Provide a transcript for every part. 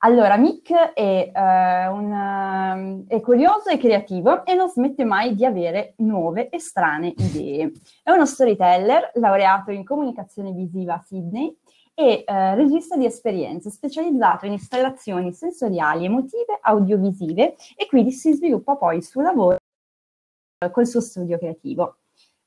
Allora, Mick è, uh, un, uh, è, curioso e creativo e non smette mai di avere nuove e strane idee. È uno storyteller laureato in comunicazione visiva a Sydney e uh, regista di esperienze, specializzato in installazioni sensoriali, emotive, audiovisive e quindi si sviluppa poi il suo lavoro eh, col suo studio creativo.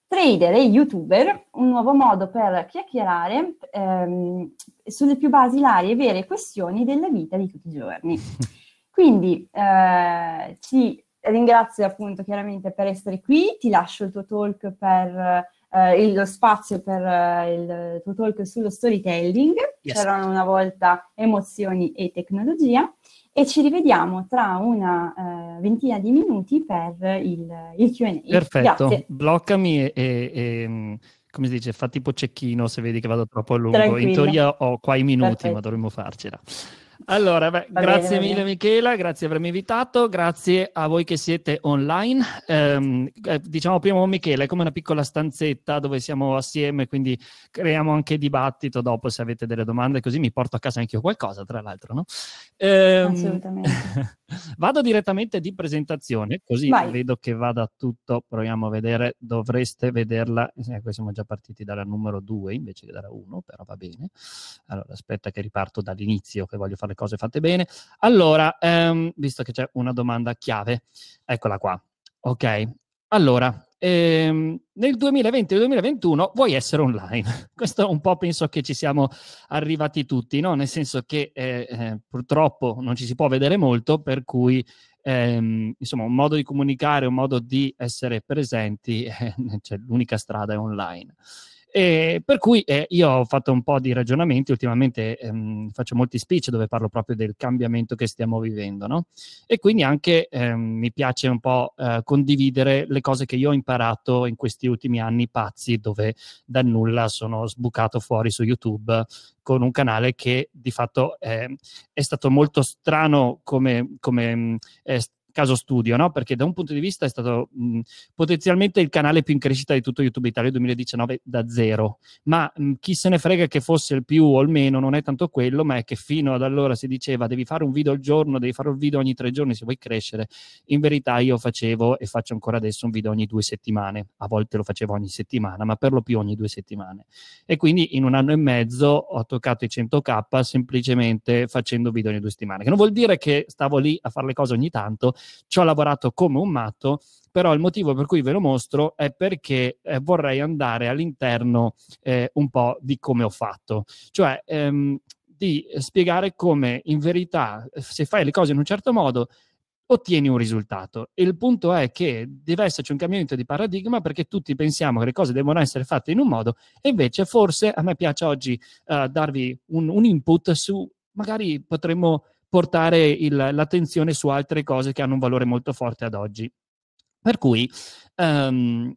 Trader e youtuber, un nuovo modo per chiacchierare ehm, sulle più basilari e vere questioni della vita di tutti i giorni. Quindi eh, ci ringrazio appunto chiaramente per essere qui, ti lascio il tuo talk per eh, lo spazio per eh, il tuo talk sullo storytelling, yes. c'erano una volta emozioni e tecnologia e ci rivediamo tra una uh, ventina di minuti per il, il Q&A. Perfetto, Grazie. bloccami e, e, e, mm, come si dice, fa tipo cecchino se vedi che vado troppo a lungo. Tranquillo. In teoria ho qua i minuti, Perfetto. ma dovremmo farcela. Allora, beh, bene, grazie mille Michela, grazie per avermi invitato, grazie a voi che siete online. Ehm, eh, diciamo prima con Michela, è come una piccola stanzetta dove siamo assieme, quindi creiamo anche dibattito dopo se avete delle domande, così mi porto a casa anche io qualcosa, tra l'altro. No? Eh, Assolutamente. vado direttamente di presentazione, così Vai. vedo che vada tutto, proviamo a vedere, dovreste vederla, eh, siamo già partiti dalla numero 2 invece che dalla 1, però va bene. Allora, aspetta che riparto dall'inizio che voglio fare le cose fatte bene. Allora, ehm, visto che c'è una domanda chiave, eccola qua. Ok, allora, ehm, nel 2020 e 2021 vuoi essere online. Questo un po' penso che ci siamo arrivati tutti, no? nel senso che eh, eh, purtroppo non ci si può vedere molto, per cui ehm, insomma un modo di comunicare, un modo di essere presenti, eh, cioè, l'unica strada è online. E per cui eh, io ho fatto un po' di ragionamenti, ultimamente ehm, faccio molti speech dove parlo proprio del cambiamento che stiamo vivendo, no? E quindi anche ehm, mi piace un po' eh, condividere le cose che io ho imparato in questi ultimi anni pazzi, dove da nulla sono sbucato fuori su YouTube con un canale che di fatto eh, è stato molto strano come, come eh, caso studio, no? perché da un punto di vista è stato mh, potenzialmente il canale più in crescita di tutto YouTube Italia 2019 da zero, ma mh, chi se ne frega che fosse il più o il meno non è tanto quello, ma è che fino ad allora si diceva devi fare un video al giorno, devi fare un video ogni tre giorni se vuoi crescere, in verità io facevo e faccio ancora adesso un video ogni due settimane, a volte lo facevo ogni settimana, ma per lo più ogni due settimane e quindi in un anno e mezzo ho toccato i 100k semplicemente facendo video ogni due settimane, che non vuol dire che stavo lì a fare le cose ogni tanto, ci ho lavorato come un matto, però il motivo per cui ve lo mostro è perché eh, vorrei andare all'interno eh, un po' di come ho fatto, cioè ehm, di spiegare come in verità eh, se fai le cose in un certo modo ottieni un risultato. E il punto è che deve esserci un cambiamento di paradigma perché tutti pensiamo che le cose devono essere fatte in un modo e invece forse a me piace oggi uh, darvi un, un input su magari potremmo portare il, l'attenzione su altre cose che hanno un valore molto forte ad oggi. Per cui um,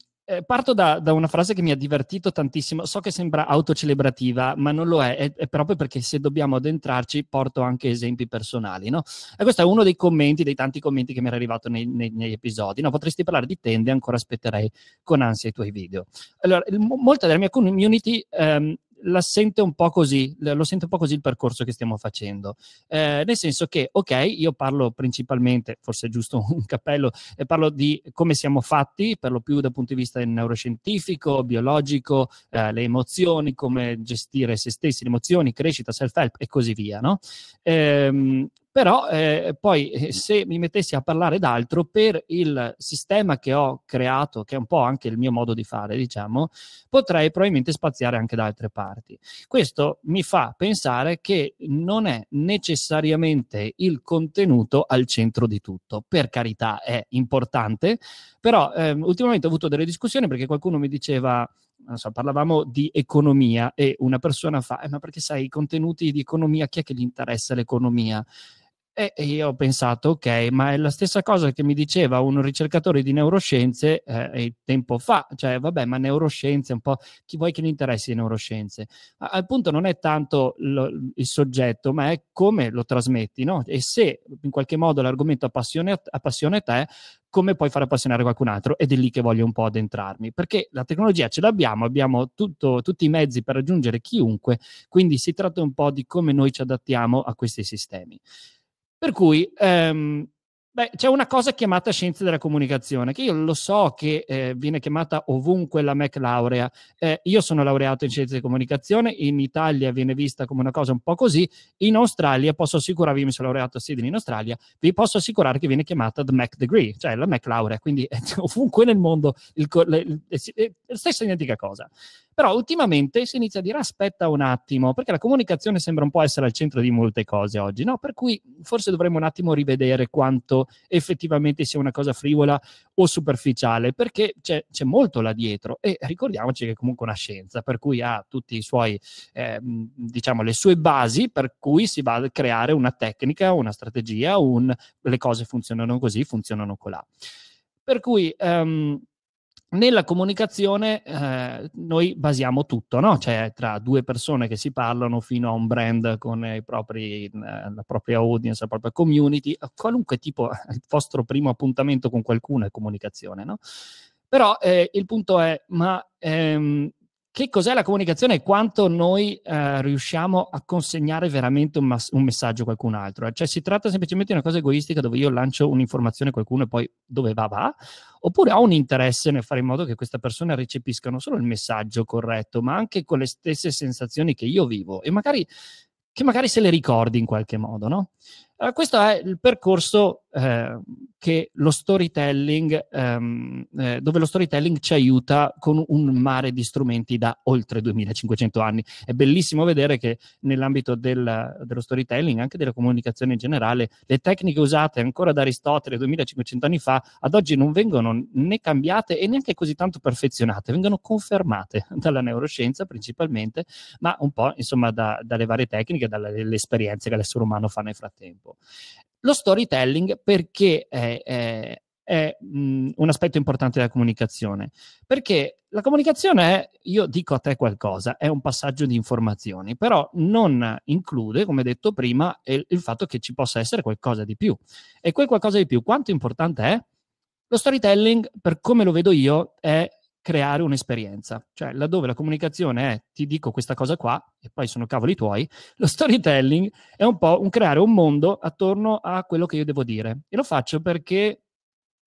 parto da, da, una frase che mi ha divertito tantissimo. So che sembra autocelebrativa, ma non lo è, è, è proprio perché se dobbiamo addentrarci, porto anche esempi personali. No? E questo è uno dei commenti, dei tanti commenti che mi era arrivato nei, nei, negli episodi. No? Potresti parlare di tende, ancora aspetterei con ansia i tuoi video. Allora, il, molta della mia community ehm, la sente un po' così, lo sente un po' così il percorso che stiamo facendo. Eh, nel senso che, ok, io parlo principalmente, forse è giusto un cappello, eh, parlo di come siamo fatti, per lo più dal punto di vista neuroscientifico, biologico, eh, le emozioni, come gestire se stessi, le emozioni, crescita, self-help e così via. No? Eh, però eh, poi eh, se mi mettessi a parlare d'altro per il sistema che ho creato, che è un po' anche il mio modo di fare, diciamo, potrei probabilmente spaziare anche da altre parti. Questo mi fa pensare che non è necessariamente il contenuto al centro di tutto, per carità è importante, però eh, ultimamente ho avuto delle discussioni perché qualcuno mi diceva non So, parlavamo di economia e una persona fa, eh, ma perché sai, i contenuti di economia, chi è che gli interessa l'economia? E io ho pensato, ok, ma è la stessa cosa che mi diceva un ricercatore di neuroscienze eh, eh tempo fa, cioè vabbè, ma neuroscienze un po', chi vuoi che gli interessi le neuroscienze? al punto non è tanto lo, il soggetto, ma è come lo trasmetti, no? E se in qualche modo l'argomento appassiona, appassiona te, come puoi far appassionare qualcun altro ed è lì che voglio un po' addentrarmi, perché la tecnologia ce l'abbiamo, abbiamo tutto, tutti i mezzi per raggiungere chiunque, quindi si tratta un po' di come noi ci adattiamo a questi sistemi. Per cui ehm, beh, c'è una cosa chiamata scienze della comunicazione, che io lo so che eh, viene chiamata ovunque la Mac laurea. Eh, io sono laureato in scienze di comunicazione, in Italia viene vista come una cosa un po' così, in Australia posso assicurarvi, io mi sono laureato a Sydney in Australia, vi posso assicurare che viene chiamata The Mac Degree, cioè la Mac laurea, quindi eh, ovunque nel mondo eh, eh, è la stessa identica cosa. Però ultimamente si inizia a dire aspetta un attimo, perché la comunicazione sembra un po' essere al centro di molte cose oggi, no? Per cui forse dovremmo un attimo rivedere quanto effettivamente sia una cosa frivola o superficiale, perché c'è, c'è molto là dietro e ricordiamoci che è comunque una scienza, per cui ha tutti i suoi, eh, diciamo, le sue basi per cui si va a creare una tecnica, una strategia, un, le cose funzionano così, funzionano colà. Per cui... Um, nella comunicazione eh, noi basiamo tutto, no? cioè tra due persone che si parlano fino a un brand con propri, eh, la propria audience, la propria community, qualunque tipo, eh, il vostro primo appuntamento con qualcuno è comunicazione. No? Però eh, il punto è, ma ehm, che cos'è la comunicazione e quanto noi eh, riusciamo a consegnare veramente un, mas- un, messaggio a qualcun altro. Cioè si tratta semplicemente di una cosa egoistica dove io lancio un'informazione a qualcuno e poi dove va va, oppure ho un interesse nel fare in modo che questa persona recepisca non solo il messaggio corretto, ma anche con le stesse sensazioni che io vivo e magari che magari se le ricordi in qualche modo, no? Allora, questo è il percorso eh, che lo storytelling, ehm, eh, dove lo storytelling ci aiuta con un mare di strumenti da oltre 2500 anni. È bellissimo vedere che nell'ambito del, dello storytelling, anche della comunicazione in generale, le tecniche usate ancora da Aristotele 2500 anni fa ad oggi non vengono né cambiate e neanche così tanto perfezionate, vengono confermate dalla neuroscienza principalmente, ma un po' insomma da, dalle varie tecniche, dalle esperienze che l'essere umano fa nel frattempo. Lo storytelling perché è, è, è mm, un aspetto importante della comunicazione? Perché la comunicazione è, io dico a te qualcosa, è un passaggio di informazioni, però non include, come detto prima, il, il fatto che ci possa essere qualcosa di più. E quel qualcosa di più, quanto importante è? Lo storytelling, per come lo vedo io, è creare un'esperienza, cioè laddove la comunicazione è ti dico questa cosa qua e poi sono cavoli tuoi, lo storytelling è un po' un creare un mondo attorno a quello che io devo dire e lo faccio perché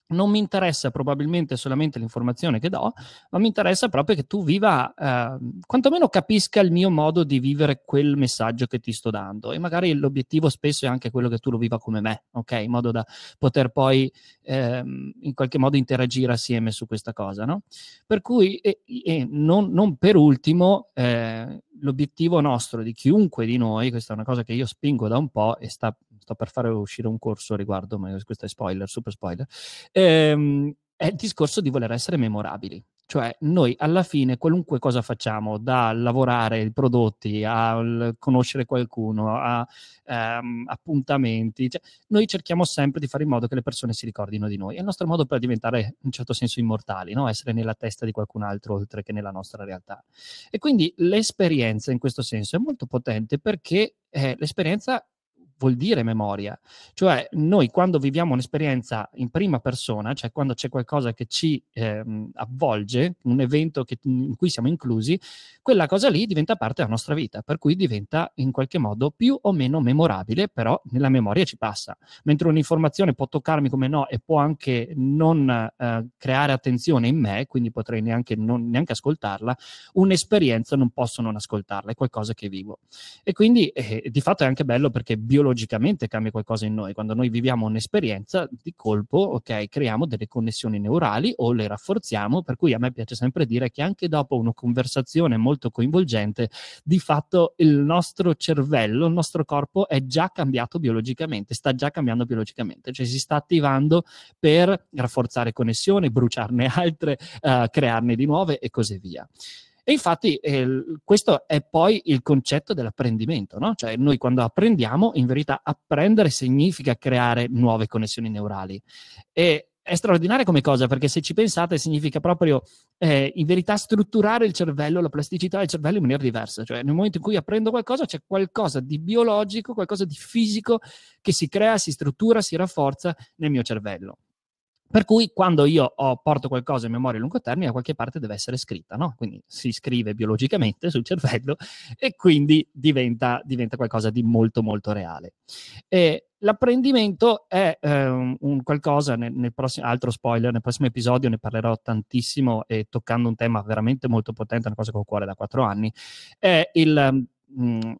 non mi interessa probabilmente solamente l'informazione che do, ma mi interessa proprio che tu viva, eh, quantomeno capisca il mio modo di vivere quel messaggio che ti sto dando. E magari l'obiettivo spesso è anche quello che tu lo viva come me, ok? In modo da poter poi eh, in qualche modo interagire assieme su questa cosa, no? Per cui, e, e non, non, per ultimo, eh, l'obiettivo nostro di chiunque di noi, questa è una cosa che io spingo da un po' e sta sto per fare uscire un corso riguardo, ma questo è spoiler, super spoiler, ehm, è il discorso di voler essere memorabili. Cioè, noi alla fine, qualunque cosa facciamo, da lavorare i prodotti a conoscere qualcuno, a ehm, appuntamenti, cioè, noi cerchiamo sempre di fare in modo che le persone si ricordino di noi. È il nostro modo per diventare, in un certo senso, immortali, no? essere nella testa di qualcun altro oltre che nella nostra realtà. E quindi l'esperienza, in questo senso, è molto potente perché eh, l'esperienza vuol dire memoria. Cioè noi quando viviamo un'esperienza in prima persona, cioè quando c'è qualcosa che ci eh, avvolge, un evento che, in cui siamo inclusi, quella cosa lì diventa parte della nostra vita, per cui diventa in qualche modo più o meno memorabile, però nella memoria ci passa. Mentre un'informazione può toccarmi come no e può anche non eh, creare attenzione in me, quindi potrei neanche, non, neanche ascoltarla, un'esperienza non posso non ascoltarla, è qualcosa che vivo. E quindi eh, di fatto è anche bello perché biologicamente fisiologicamente cambia qualcosa in noi. Quando noi viviamo un'esperienza, di colpo, ok, creiamo delle connessioni neurali o le rafforziamo, per cui a me piace sempre dire che anche dopo una conversazione molto coinvolgente, di fatto il nostro cervello, il nostro corpo è già cambiato biologicamente, sta già cambiando biologicamente, cioè si sta attivando per rafforzare connessioni, bruciarne altre, eh, crearne di nuove e così via. E infatti eh, questo è poi il concetto dell'apprendimento, no? Cioè noi quando apprendiamo, in verità apprendere significa creare nuove connessioni neurali. E è straordinario come cosa, perché se ci pensate significa proprio eh, in verità strutturare il cervello, la plasticità del cervello in maniera diversa. Cioè nel momento in cui apprendo qualcosa c'è qualcosa di biologico, qualcosa di fisico che si crea, si struttura, si rafforza nel mio cervello. Per cui quando io ho, porto qualcosa in memoria a lungo termine, da qualche parte deve essere scritta, no? Quindi si scrive biologicamente sul cervello e quindi diventa, diventa qualcosa di molto molto reale. E l'apprendimento è eh, un qualcosa, nel, nel, prossimo, altro spoiler, nel prossimo episodio ne parlerò tantissimo e toccando un tema veramente molto potente, una cosa che ho a cuore da quattro anni, è il... Mh, mm,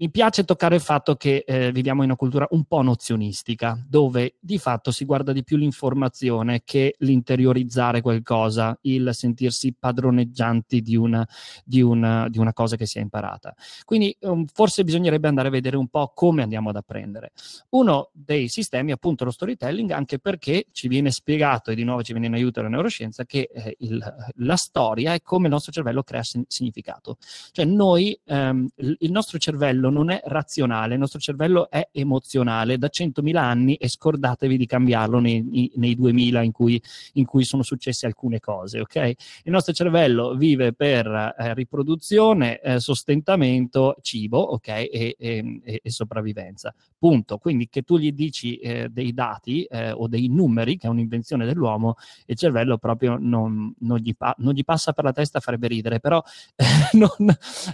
mi piace toccare il fatto che eh, viviamo in una cultura un po' nozionistica, dove di fatto si guarda di più l'informazione che l'interiorizzare qualcosa, il sentirsi padroneggianti di una, di una, di una cosa che si è imparata. Quindi um, forse bisognerebbe andare a vedere un po' come andiamo ad apprendere. Uno dei sistemi è appunto lo storytelling, anche perché ci viene spiegato, e di nuovo ci viene in aiuto la neuroscienza, che eh, il, la storia è come il nostro cervello crea significato. Cioè noi, ehm, il nostro cervello cervello non è razionale, il nostro cervello è emozionale da 100.000 anni e scordatevi di cambiarlo nei, nei 2000 in cui, in cui, sono successe alcune cose, ok? Il nostro cervello vive per eh, riproduzione, eh, sostentamento, cibo, ok? E, e, e, sopravvivenza. Punto. Quindi che tu gli dici eh, dei dati eh, o dei numeri, che è un'invenzione dell'uomo, il cervello proprio non, non, gli, pa- non gli, passa per la testa, farebbe ridere, però non,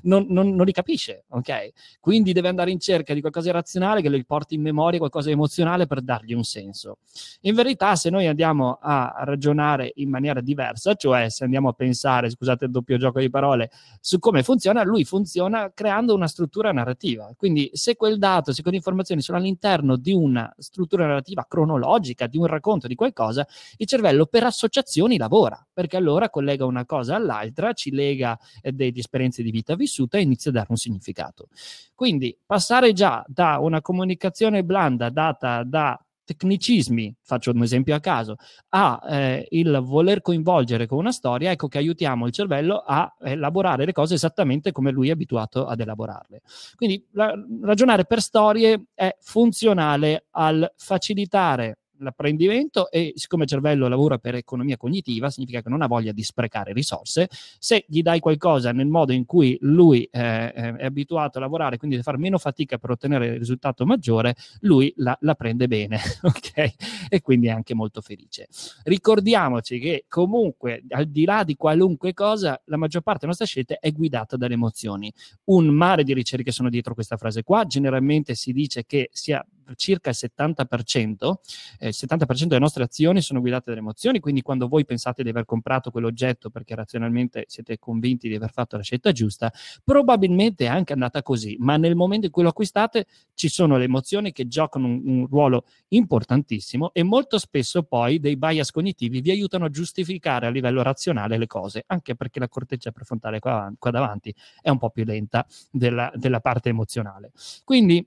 non, non, li capisce, ok? Quindi deve andare in cerca di qualcosa di razionale che lo porti in memoria qualcosa di emozionale per dargli un senso. In verità, se noi andiamo a ragionare in maniera diversa, cioè se andiamo a pensare, scusate il doppio gioco di parole, su come funziona, lui funziona creando una struttura narrativa. Quindi se quel dato, se quelle informazioni sono all'interno di una struttura narrativa cronologica, di un racconto di qualcosa, il cervello per associazioni lavora, perché allora collega una cosa all'altra, ci lega eh, delle esperienze di vita vissuta e inizia a dare un significato. Quindi passare già da una comunicazione blanda data da tecnicismi, faccio un esempio a caso, a eh, il voler coinvolgere con una storia, ecco che aiutiamo il cervello a eh, elaborare le cose esattamente come lui è abituato ad elaborarle. Quindi la, ragionare per storie è funzionale al facilitare l'apprendimento e siccome il cervello lavora per economia cognitiva, significa che non ha voglia di sprecare risorse. Se gli dai qualcosa nel modo in cui lui eh, eh è abituato a lavorare, quindi di fare meno fatica per ottenere il risultato maggiore, lui la, la prende bene, ok? E quindi è anche molto felice. Ricordiamoci che comunque, al di là di qualunque cosa, la maggior parte delle nostre scelte è guidata dalle emozioni. Un mare di ricerche sono dietro questa frase qua, generalmente si dice che sia circa il 70%, eh, il 70% delle nostre azioni sono guidate dalle emozioni, quindi quando voi pensate di aver comprato quell'oggetto perché razionalmente siete convinti di aver fatto la scelta giusta, probabilmente è anche andata così, ma nel momento in cui lo acquistate ci sono le emozioni che giocano un, un ruolo importantissimo e molto spesso poi dei bias cognitivi vi aiutano a giustificare a livello razionale le cose, anche perché la corteccia prefrontale qua, qua davanti è un po' più lenta della, della parte emozionale. Quindi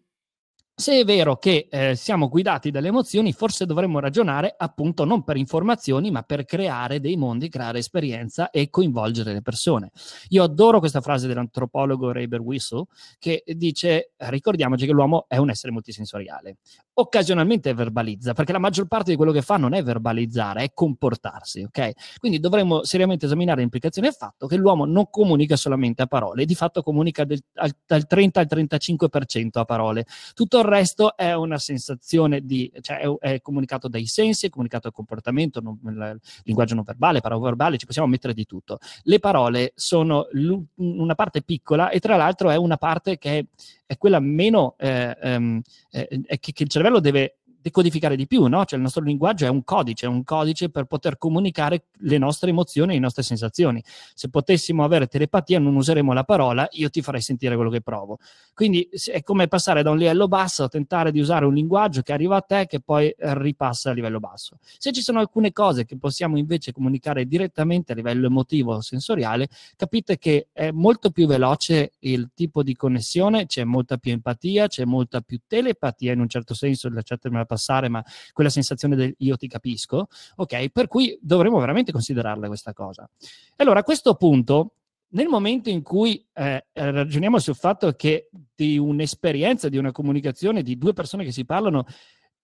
se è vero che eh, siamo guidati dalle emozioni, forse dovremmo ragionare appunto non per informazioni, ma per creare dei mondi, creare esperienza e coinvolgere le persone. Io adoro questa frase dell'antropologo Ray Whistle che dice ricordiamoci che l'uomo è un essere multisensoriale. Occasionalmente verbalizza, perché la maggior parte di quello che fa non è verbalizzare, è comportarsi, ok? Quindi dovremmo seriamente esaminare l'implicazione del fatto che l'uomo non comunica solamente a parole, di fatto comunica del, al, dal 30 al 35% a parole. Tutto il resto è una sensazione di, cioè è, è comunicato dai sensi, è comunicato dal comportamento, non, il linguaggio non verbale, paraverbale, ci possiamo mettere di tutto. Le parole sono una parte piccola e tra l'altro è una parte che è, è quella meno, eh, ehm, eh, che, che il cervello deve decodificare di più, no? Cioè il nostro linguaggio è un codice, è un codice per poter comunicare le nostre emozioni e le nostre sensazioni. Se potessimo avere telepatia non useremmo la parola, io ti farei sentire quello che provo. Quindi è come passare da un livello basso a tentare di usare un linguaggio che arriva a te che poi eh, ripassa a livello basso. Se ci sono alcune cose che possiamo invece comunicare direttamente a livello emotivo o sensoriale, capite che è molto più veloce il tipo di connessione, c'è molta più empatia, c'è molta più telepatia in un certo senso, lasciatemela passare passare, ma quella sensazione del io ti capisco, ok? Per cui dovremmo veramente considerarla questa cosa. Allora, a questo punto, nel momento in cui eh, eh, ragioniamo sul fatto che di un'esperienza, di una comunicazione, di due persone che si parlano,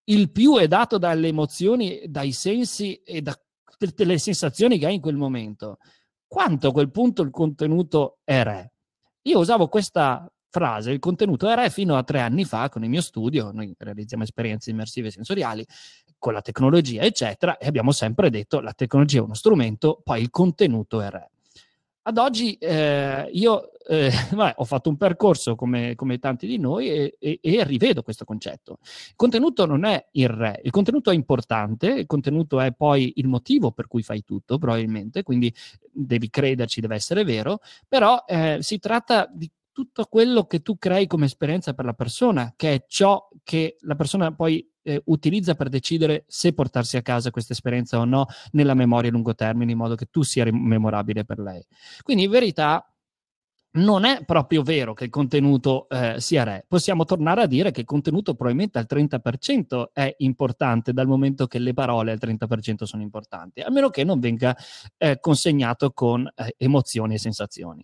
il più è dato dalle emozioni, dai sensi e dalle sensazioni che hai in quel momento, quanto a quel punto il contenuto è re? Io usavo questa frase il contenuto era fino a tre anni fa con il mio studio, noi realizziamo esperienze immersive sensoriali con la tecnologia, eccetera, e abbiamo sempre detto la tecnologia è uno strumento, poi il contenuto è re. Ad oggi eh, io eh, vabbè, ho fatto un percorso come, come tanti di noi e, e, e, rivedo questo concetto. Il contenuto non è il re, il contenuto è importante, il contenuto è poi il motivo per cui fai tutto probabilmente, quindi devi crederci, deve essere vero, però eh, si tratta di tutto quello che tu crei come esperienza per la persona, che è ciò che la persona poi eh, utilizza per decidere se portarsi a casa questa esperienza o no nella memoria a lungo termine, in modo che tu sia memorabile per lei. Quindi in verità non è proprio vero che il contenuto eh, sia re. Possiamo tornare a dire che il contenuto probabilmente al 30% è importante dal momento che le parole al 30% sono importanti, a meno che non venga eh, consegnato con eh, emozioni e sensazioni.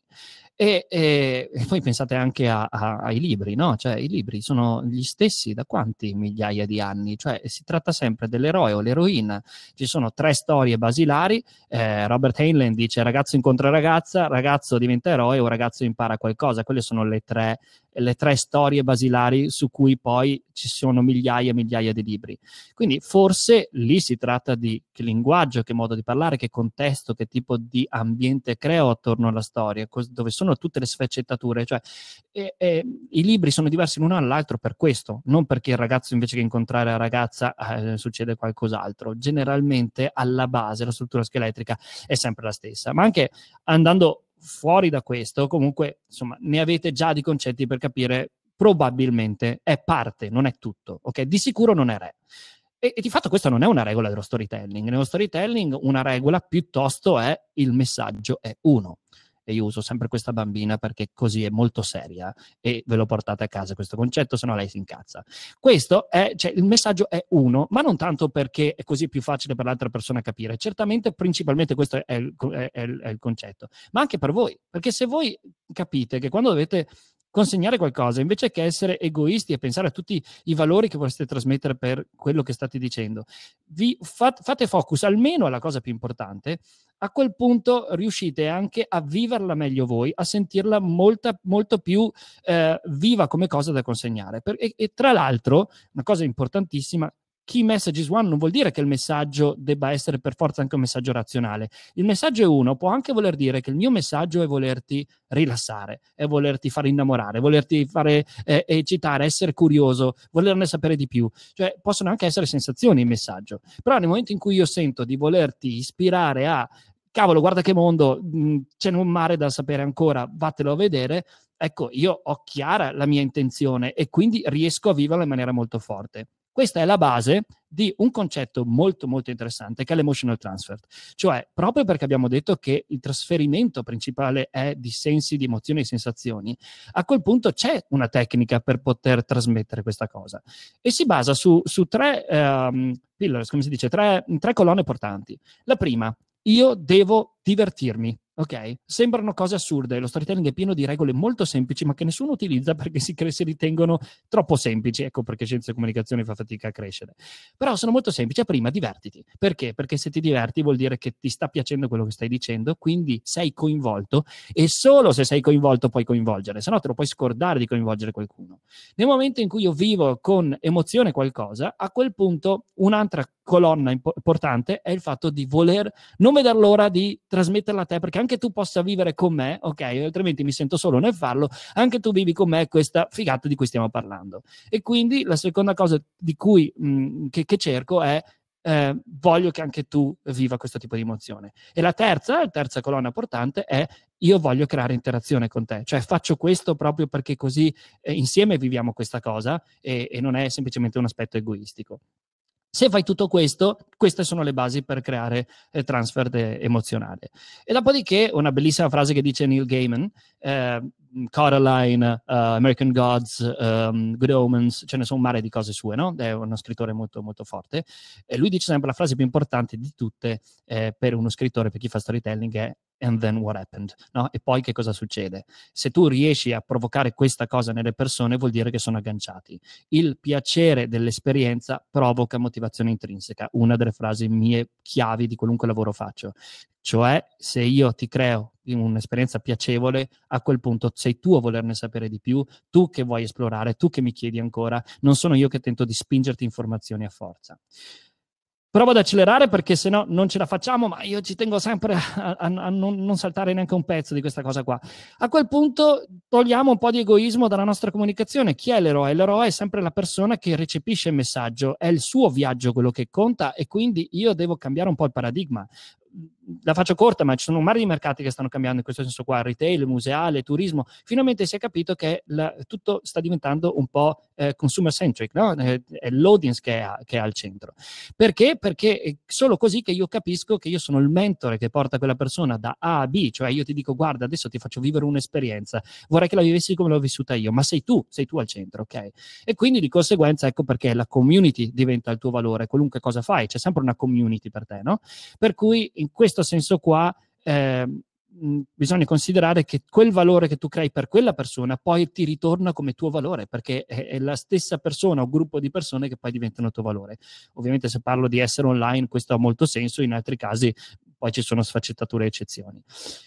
E, e, e poi pensate anche a, a, ai libri, no? Cioè, i libri sono gli stessi da quanti migliaia di anni? Cioè, si tratta sempre dell'eroe o l'eroina. Ci sono tre storie basilari. Eh, Robert Heinlein dice ragazzo incontra ragazza, ragazzo diventa eroe o ragazzo impara qualcosa. Quelle sono le tre le tre storie basilari su cui poi ci sono migliaia e migliaia di libri. Quindi forse lì si tratta di che linguaggio, che modo di parlare, che contesto, che tipo di ambiente creo attorno alla storia, cos- dove sono tutte le sfaccettature. Cioè, e, e, I libri sono diversi l'uno dall'altro per questo, non perché il ragazzo invece che incontrare la ragazza eh, succede qualcos'altro. Generalmente alla base la struttura scheletrica è sempre la stessa, ma anche andando fuori da questo, comunque, insomma, ne avete già di concetti per capire probabilmente è parte, non è tutto, ok? Di sicuro non è re. E, e, di fatto questa non è una regola dello storytelling. Nello storytelling una regola piuttosto è il messaggio è uno e io uso sempre questa bambina perché così è molto seria e ve lo portate a casa questo concetto, se no lei si incazza. Questo è, cioè, il messaggio è uno, ma non tanto perché è così più facile per l'altra persona capire, certamente principalmente questo è il, è, è il concetto, ma anche per voi, perché se voi capite che quando dovete consegnare qualcosa, invece che essere egoisti e pensare a tutti i valori che vorreste trasmettere per quello che state dicendo. Vi fat, fate focus almeno alla cosa più importante, a quel punto riuscite anche a viverla meglio voi, a sentirla molta, molto più eh, viva come cosa da consegnare. Per, e, e tra l'altro, una cosa importantissima, key messages one non vuol dire che il messaggio debba essere per forza anche un messaggio razionale. Il messaggio è uno, può anche voler dire che il mio messaggio è volerti rilassare, è volerti far innamorare, volerti fare eh, eccitare, essere curioso, volerne sapere di più. Cioè, possono anche essere sensazioni il messaggio. Però nel momento in cui io sento di volerti ispirare a cavolo, guarda che mondo, mh, mm, c'è un mare da sapere ancora, vattelo a vedere. Ecco, io ho chiara la mia intenzione e quindi riesco a viverla in maniera molto forte. Questa è la base di un concetto molto molto interessante che è l'emotional transfer, cioè proprio perché abbiamo detto che il trasferimento principale è di sensi, di emozioni e sensazioni, a quel punto c'è una tecnica per poter trasmettere questa cosa e si basa su, su tre, ehm, pillars, come si dice, tre, tre colonne portanti. La prima, io devo divertirmi, Ok? Sembrano cose assurde, lo storytelling è pieno di regole molto semplici, ma che nessuno utilizza perché si, cre- si ritengono troppo semplici. Ecco perché scienze e comunicazione fa fatica a crescere. Però sono molto semplici, prima divertiti. Perché? Perché se ti diverti vuol dire che ti sta piacendo quello che stai dicendo, quindi sei coinvolto e solo se sei coinvolto puoi coinvolgere, se no te lo puoi scordare di coinvolgere qualcuno. Nel momento in cui io vivo con emozione qualcosa, a quel punto un'altra cosa colonna importante è il fatto di voler non veder l'ora di trasmetterla a te perché anche tu possa vivere con me, ok? Altrimenti mi sento solo nel farlo, anche tu vivi con me questa figata di cui stiamo parlando. E quindi la seconda cosa di cui mh, che, che cerco è eh, voglio che anche tu viva questo tipo di emozione. E la terza, la terza colonna portante è io voglio creare interazione con te, cioè faccio questo proprio perché così eh, insieme viviamo questa cosa e, e non è semplicemente un aspetto egoistico. Se fai tutto questo, queste sono le basi per creare eh, transfer de- emozionale. E dopodiché una bellissima frase che dice Neil Gaiman, ehm, eh, Coraline, uh, American Gods, um, Good Omens, ce ne sono un mare di cose sue, no? È uno scrittore molto molto forte. E lui dice sempre la frase più importante di tutte eh, per uno scrittore, per chi fa storytelling, è and then what happened? No? E poi che cosa succede? Se tu riesci a provocare questa cosa nelle persone, vuol dire che sono agganciati. Il piacere dell'esperienza provoca motivazione intrinseca, una delle frasi mie chiavi di qualunque lavoro faccio. Cioè, se io ti creo un'esperienza piacevole, a quel punto sei tu a volerne sapere di più, tu che vuoi esplorare, tu che mi chiedi ancora, non sono io che tento di spingerti informazioni a forza. Provo ad accelerare perché se no non ce la facciamo, ma io ci tengo sempre a, a, a non, non, saltare neanche un pezzo di questa cosa qua. A quel punto togliamo un po' di egoismo dalla nostra comunicazione. Chi è l'eroe? L'eroe è sempre la persona che recepisce il messaggio, è il suo viaggio quello che conta e quindi io devo cambiare un po' il paradigma la faccio corta, ma ci sono un mare di mercati che stanno cambiando in questo senso qua, retail, museale, turismo, finalmente si è capito che la, tutto sta diventando un po' eh, consumer centric, no? Eh, è l'audience che è, che è, al centro. Perché? Perché è solo così che io capisco che io sono il mentore che porta quella persona da A a B, cioè io ti dico guarda adesso ti faccio vivere un'esperienza, vorrei che la vivessi come l'ho vissuta io, ma sei tu, sei tu al centro, ok? E quindi di conseguenza ecco perché la community diventa il tuo valore, qualunque cosa fai, c'è sempre una community per te, no? Per cui in questo senso qua eh, bisogna considerare che quel valore che tu crei per quella persona poi ti ritorna come tuo valore, perché è, la stessa persona o gruppo di persone che poi diventano tuo valore. Ovviamente se parlo di essere online questo ha molto senso, in altri casi poi ci sono sfaccettature e eccezioni.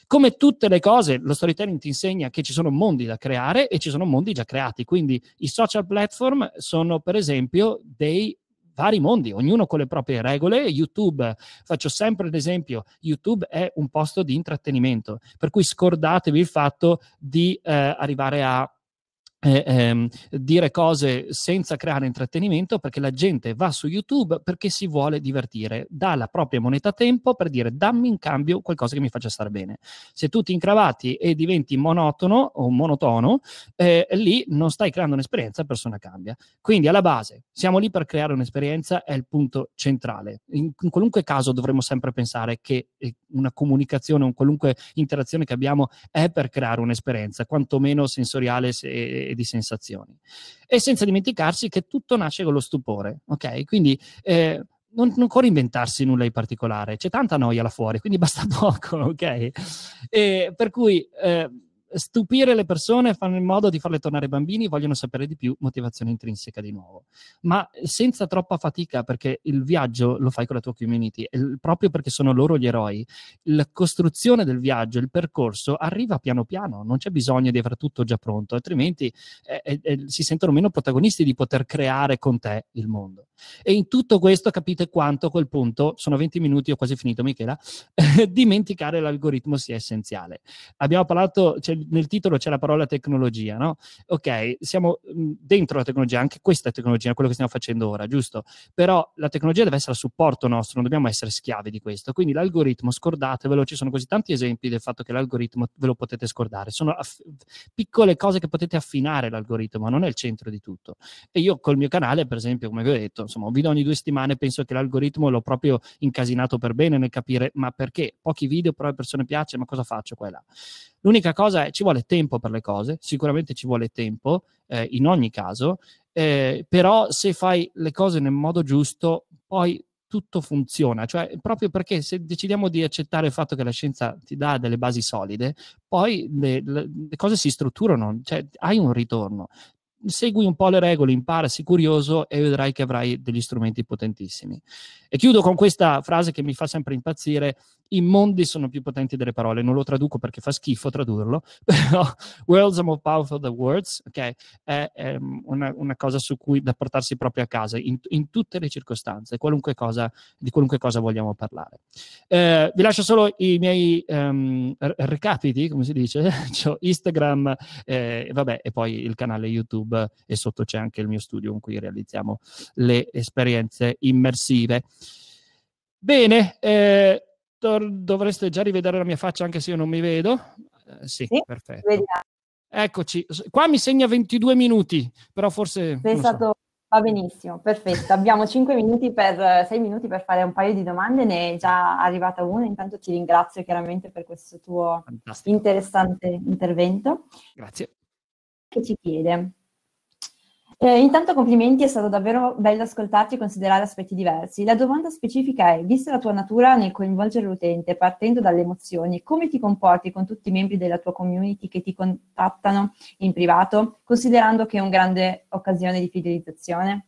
Come tutte le cose, lo storytelling ti insegna che ci sono mondi da creare e ci sono mondi già creati, quindi i social platform sono per esempio dei vari mondi, ognuno con le proprie regole. YouTube, faccio sempre l'esempio, YouTube è un posto di intrattenimento, per cui scordatevi il fatto di eh, arrivare a eh, ehm, dire cose senza creare intrattenimento perché la gente va su YouTube perché si vuole divertire, dà la propria moneta tempo per dire dammi in cambio qualcosa che mi faccia stare bene. Se tu ti incravati e diventi monotono o monotono, eh, lì non stai creando un'esperienza, la persona cambia. Quindi alla base siamo lì per creare un'esperienza, è il punto centrale. In, in qualunque caso dovremmo sempre pensare che eh, una comunicazione, o qualunque interazione che abbiamo è per creare un'esperienza, quantomeno sensoriale se, e di sensazioni. E senza dimenticarsi che tutto nasce con lo stupore, ok? Quindi eh, non, non occorre inventarsi nulla di particolare, c'è tanta noia là fuori, quindi basta poco, ok? E per cui... Eh, stupire le persone, fanno in modo di farle tornare bambini, vogliono sapere di più, motivazione intrinseca di nuovo. Ma senza troppa fatica, perché il viaggio lo fai con la tua community, proprio perché sono loro gli eroi. La costruzione del viaggio, il percorso, arriva piano piano, non c'è bisogno di avere tutto già pronto, altrimenti eh, eh, eh, si sentono meno protagonisti di poter creare con te il mondo. E in tutto questo capite quanto a quel punto, sono 20 minuti, ho quasi finito Michela, dimenticare l'algoritmo sia essenziale. Abbiamo parlato, c'è nel, titolo c'è la parola tecnologia, no? Ok, siamo mm, dentro la tecnologia, anche questa è tecnologia, quello che stiamo facendo ora, giusto? Però la tecnologia deve essere a supporto nostro, non dobbiamo essere schiavi di questo. Quindi l'algoritmo, scordatevelo, ci sono così tanti esempi del fatto che l'algoritmo ve lo potete scordare. Sono aff- piccole cose che potete affinare l'algoritmo, non è il centro di tutto. E io col mio canale, per esempio, come vi ho detto, insomma, un video ogni due settimane, penso che l'algoritmo l'ho proprio incasinato per bene nel capire ma perché pochi video, però le persone piace, ma cosa faccio qua e là? L'unica cosa è ci vuole tempo per le cose, sicuramente ci vuole tempo eh, in ogni caso, eh, però se fai le cose nel modo giusto, poi tutto funziona, cioè proprio perché se decidiamo di accettare il fatto che la scienza ti dà delle basi solide, poi le, le, le cose si strutturano, cioè hai un ritorno. Segui un po' le regole, impara, sii curioso e vedrai che avrai degli strumenti potentissimi. E chiudo con questa frase che mi fa sempre impazzire, i mondi sono più potenti delle parole, non lo traduco perché fa schifo tradurlo, però worlds are more powerful than words, ok? È, è una, una, cosa su cui da portarsi proprio a casa, in, in tutte le circostanze, qualunque cosa, di qualunque cosa vogliamo parlare. Eh, vi lascio solo i miei um, recapiti, come si dice, cioè Instagram, eh, vabbè, e poi il canale YouTube e sotto c'è anche il mio studio in cui realizziamo le esperienze immersive. Bene, eh, dor- dovreste già rivedere la mia faccia anche se io non mi vedo. Eh, sì, sì, perfetto. Vediamo. Eccoci, qua mi segna 22 minuti, però forse... Pensato... So. Va benissimo, perfetto. Abbiamo 5 minuti per 6 minuti per fare un paio di domande, ne è già arrivata una. Intanto ti ringrazio chiaramente per questo tuo Fantastico. interessante intervento. Grazie. Che ci chiede eh, intanto complimenti, è stato davvero bello ascoltarti e considerare aspetti diversi. La domanda specifica è, vista la tua natura nel coinvolgere l'utente partendo dalle emozioni, come ti comporti con tutti i membri della tua community che ti contattano in privato, considerando che è una grande occasione di fidelizzazione?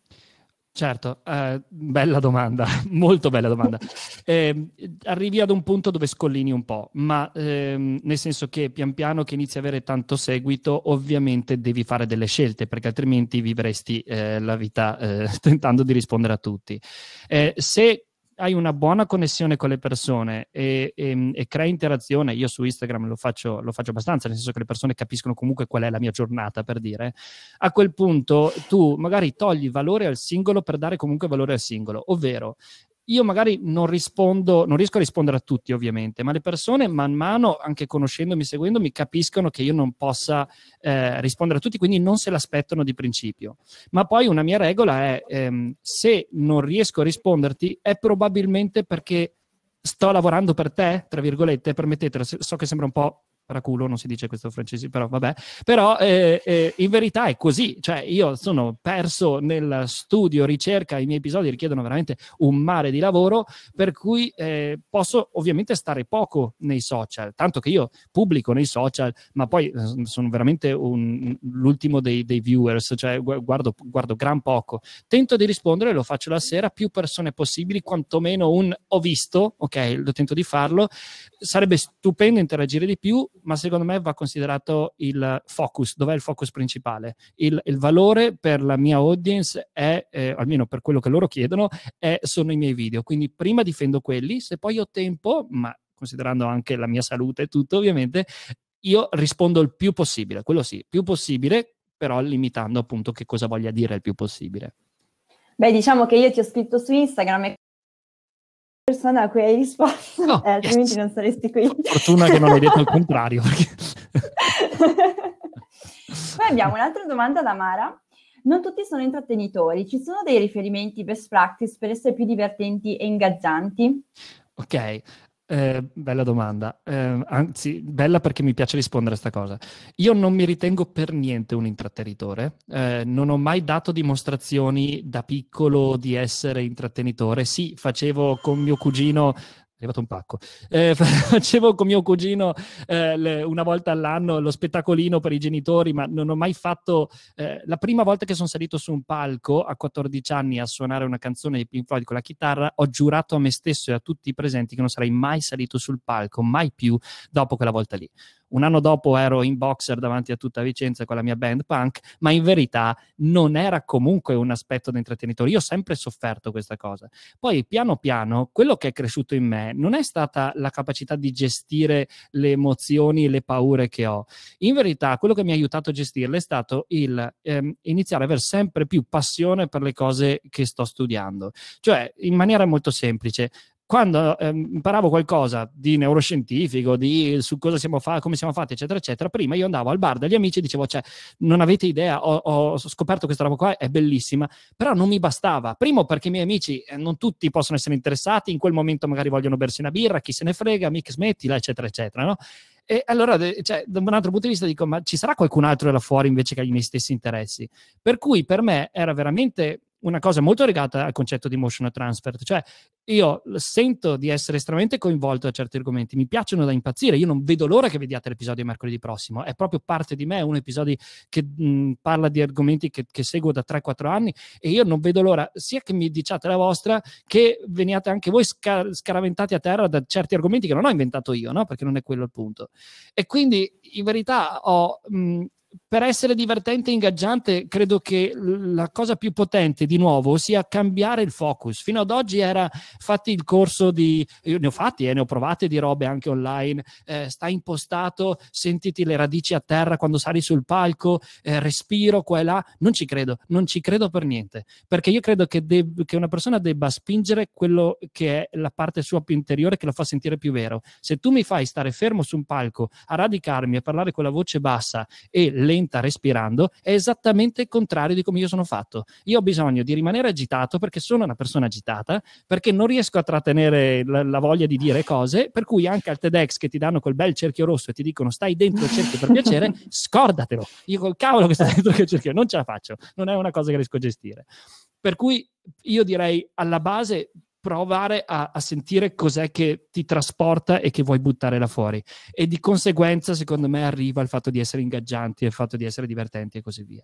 Certo, eh, bella domanda, molto bella domanda. Eh, arrivi ad un punto dove scollini un po', ma ehm, nel senso che pian piano che inizi a avere tanto seguito, ovviamente devi fare delle scelte, perché altrimenti vivresti eh, la vita eh, tentando di rispondere a tutti. Eh, se hai una buona connessione con le persone e, e, ehm, e crei interazione, io su Instagram lo faccio, lo faccio, abbastanza, nel senso che le persone capiscono comunque qual è la mia giornata, per dire, a quel punto tu magari togli valore al singolo per dare comunque valore al singolo, ovvero io magari non rispondo, non riesco a rispondere a tutti ovviamente, ma le persone man mano, anche conoscendomi, seguendomi, capiscono che io non possa eh, rispondere a tutti, quindi non se l'aspettano di principio. Ma poi una mia regola è, ehm, se non riesco a risponderti è probabilmente perché sto lavorando per te, tra virgolette, permettetelo, so che sembra un po' paraculo, non si dice questo francese, però vabbè, però eh, eh, in verità è così, cioè io sono perso nel studio, ricerca, i miei episodi richiedono veramente un mare di lavoro, per cui eh, posso ovviamente stare poco nei social, tanto che io pubblico nei social, ma poi eh, sono veramente un, l'ultimo dei, dei, viewers, cioè guardo, guardo gran poco, tento di rispondere, lo faccio la sera, più persone possibili, quantomeno un ho visto, ok, lo tento di farlo, sarebbe stupendo interagire di più, ma secondo me va considerato il focus, dov'è il focus principale. Il, il valore per la mia audience è, eh, almeno per quello che loro chiedono, è, sono i miei video. Quindi prima difendo quelli, se poi ho tempo, ma considerando anche la mia salute e tutto ovviamente, io rispondo il più possibile, quello sì, più possibile, però limitando appunto che cosa voglia dire il più possibile. Beh, diciamo che io ti ho scritto su Instagram e persona a cui hai risposto, no, eh, altrimenti yes. non saresti qui. Fortuna che non hai detto il contrario. Perché... Poi abbiamo un'altra domanda da Mara. Non tutti sono intrattenitori, ci sono dei riferimenti best practice per essere più divertenti e ingaggianti? Ok, eh, bella domanda, eh, anzi bella perché mi piace rispondere a questa cosa. Io non mi ritengo per niente un intrattenitore, eh, non ho mai dato dimostrazioni da piccolo di essere intrattenitore. Sì, facevo con mio cugino arrivato un pacco. Eh, facevo con mio cugino eh, le, una volta all'anno lo spettacolino per i genitori, ma non ho mai fatto... Eh, la prima volta che sono salito su un palco a 14 anni a suonare una canzone di Pink Floyd con la chitarra, ho giurato a me stesso e a tutti i presenti che non sarei mai salito sul palco, mai più, dopo quella volta lì un anno dopo ero in boxer davanti a tutta Vicenza con la mia band punk, ma in verità non era comunque un aspetto da intrattenitore. Io ho sempre sofferto questa cosa. Poi piano piano quello che è cresciuto in me non è stata la capacità di gestire le emozioni e le paure che ho. In verità quello che mi ha aiutato a gestirle è stato il ehm, iniziare ad avere sempre più passione per le cose che sto studiando. Cioè, in maniera molto semplice, quando eh, imparavo qualcosa di neuroscientifico, di su cosa siamo fatti, come siamo fatti, eccetera, eccetera, prima io andavo al bar dagli amici e dicevo, cioè, non avete idea, ho, ho scoperto questa roba qua, è bellissima, però non mi bastava. Primo perché i miei amici, eh, non tutti possono essere interessati, in quel momento magari vogliono bersi una birra, chi se ne frega, mix smettila, eccetera, eccetera, no? E allora, cioè, da un altro punto di vista, dico: ma ci sarà qualcun altro là fuori invece che ha i miei stessi interessi? Per cui per me era veramente una cosa molto legata al concetto di emotional transfer, cioè io sento di essere estremamente coinvolto da certi argomenti, mi piacciono da impazzire, io non vedo l'ora che vediate l'episodio di mercoledì prossimo, è proprio parte di me, è un episodio che mh, parla di argomenti che, che seguo da 3-4 anni e io non vedo l'ora sia che mi diciate la vostra che veniate anche voi sca- scaraventati a terra da certi argomenti che non ho inventato io, no? perché non è quello il punto. E quindi in verità ho... Mh, per essere divertente e ingaggiante, credo che la cosa più potente, di nuovo, sia cambiare il focus. Fino ad oggi era fatti il corso di, io eh, ne ho fatti e eh, ne ho provate di robe anche online, eh, sta impostato, sentiti le radici a terra quando sali sul palco, eh, respiro qua e là. Non ci credo, non ci credo per niente, perché io credo che, deb- che una persona debba spingere quello che è la parte sua più interiore che lo fa sentire più vero. Se tu mi fai stare fermo su un palco a radicarmi, e parlare con la voce bassa e lenta respirando, è esattamente il contrario di come io sono fatto. Io ho bisogno di rimanere agitato perché sono una persona agitata, perché non riesco a trattenere la, la voglia di dire cose, per cui anche al TEDx che ti danno quel bel cerchio rosso e ti dicono stai dentro il cerchio per piacere, scordatelo. Io col cavolo che sto dentro il cerchio, non ce la faccio, non è una cosa che riesco a gestire. Per cui io direi alla base provare a, a, sentire cos'è che ti trasporta e che vuoi buttare là fuori. E di conseguenza, secondo me, arriva il fatto di essere ingaggianti, il fatto di essere divertenti e così via.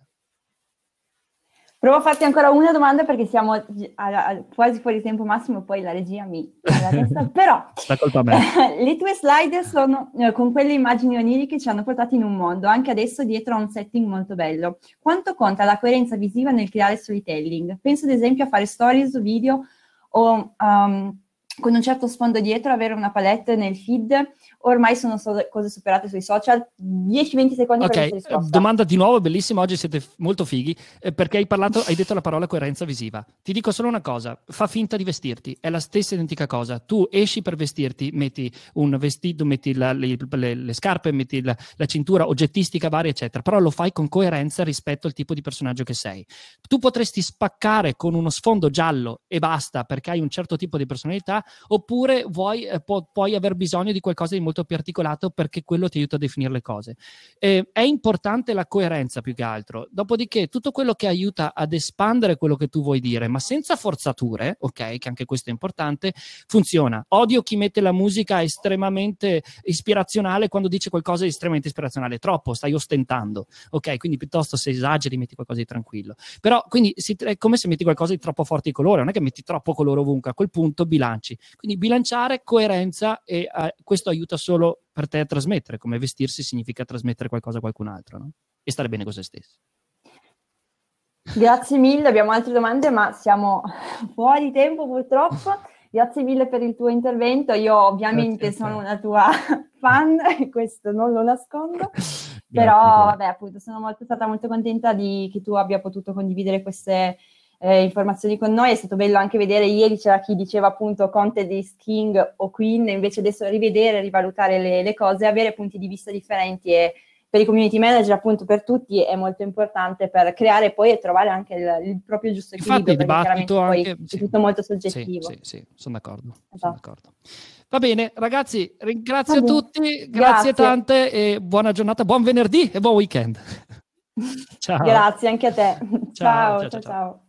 Provo a farti ancora una domanda perché siamo a, a, quasi fuori tempo massimo, poi la regia mi la testa. Però le tue slide sono eh, con quelle immagini oniriche ci hanno portato in un mondo, anche adesso dietro a un setting molto bello. Quanto conta la coerenza visiva nel creare storytelling? Penso ad esempio a fare stories o video ou um, con un certo sfondo dietro, avere una palette nel feed, ormai sono so- cose superate sui social, 10-20 secondi okay. per risposta. Domanda di nuovo, bellissima, oggi siete f- molto fighi, eh, perché hai parlato, hai detto la parola coerenza visiva. Ti dico solo una cosa, fa finta di vestirti, è la stessa identica cosa. Tu esci per vestirti, metti un vestito, metti la, le, le, le, scarpe, metti la, la, cintura oggettistica varia, eccetera, però lo fai con coerenza rispetto al tipo di personaggio che sei. Tu potresti spaccare con uno sfondo giallo e basta perché hai un certo tipo di personalità, oppure vuoi, eh, pu- puoi aver bisogno di qualcosa di molto più articolato perché quello ti aiuta a definire le cose. Eh, è importante la coerenza più che altro, dopodiché tutto quello che aiuta ad espandere quello che tu vuoi dire, ma senza forzature, ok, che anche questo è importante, funziona. Odio chi mette la musica estremamente ispirazionale quando dice qualcosa di estremamente ispirazionale, troppo, stai ostentando, ok, quindi piuttosto se esageri metti qualcosa di tranquillo. Però quindi si, è come se metti qualcosa di troppo forte di colore, non è che metti troppo colore ovunque, a quel punto bilanci vestirci. Quindi bilanciare coerenza e eh, questo aiuta solo per te a trasmettere, come vestirsi significa trasmettere qualcosa a qualcun altro no? e stare bene con se stessi. Grazie mille, abbiamo altre domande, ma siamo fuori tempo purtroppo. Grazie mille per il tuo intervento. Io ovviamente sono una tua fan, questo non lo nascondo. Però, vabbè, appunto, sono molto, stata molto contenta di, che tu abbia potuto condividere queste, eh, informazioni con noi. È stato bello anche vedere ieri c'era chi diceva appunto Conte di King o Queen, invece adesso rivedere, rivalutare le, le cose, avere punti di vista differenti e per i community manager, appunto per tutti, è molto importante per creare poi e trovare anche il, il proprio giusto equilibrio. Infatti, dibattito anche, sì, è tutto molto soggettivo. Sì, sì, sì sono, d'accordo, esatto. sono d'accordo. Va bene, ragazzi, ringrazio bene. tutti, grazie, grazie tante e buona giornata, buon venerdì e buon weekend. ciao. Grazie anche a te. ciao. ciao. ciao, ciao. ciao.